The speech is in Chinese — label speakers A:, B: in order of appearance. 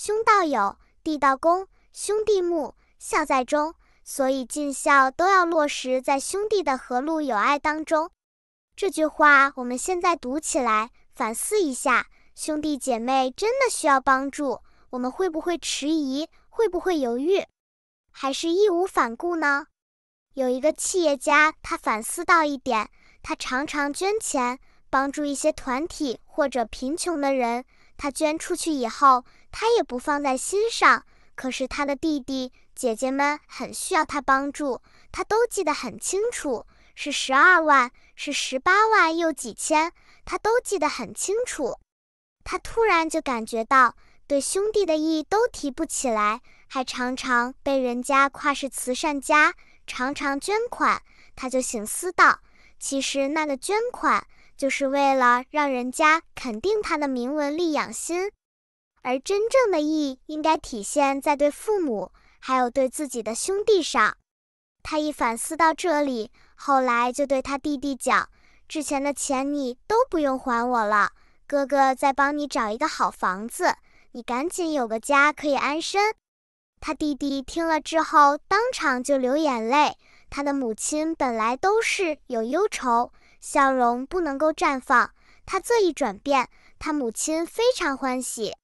A: 兄道友，弟道恭，兄弟睦，孝在中。所以，尽孝都要落实在兄弟的和睦友爱当中。这句话，我们现在读起来，反思一下：兄弟姐妹真的需要帮助，我们会不会迟疑？会不会犹豫？还是义无反顾呢？有一个企业家，他反思到一点：他常常捐钱帮助一些团体或者贫穷的人。他捐出去以后，他也不放在心上。可是他的弟弟姐姐们很需要他帮助，他都记得很清楚：是十二万，是十八万又几千，他都记得很清楚。他突然就感觉到对兄弟的义都提不起来，还常常被人家夸是慈善家，常常捐款。他就醒思道：其实那个捐款。就是为了让人家肯定他的铭文力养心，而真正的义应该体现在对父母，还有对自己的兄弟上。他一反思到这里，后来就对他弟弟讲：“之前的钱你都不用还我了，哥哥再帮你找一个好房子，你赶紧有个家可以安身。”他弟弟听了之后，当场就流眼泪。他的母亲本来都是有忧愁。笑容不能够绽放，他这一转变，他母亲非常欢喜。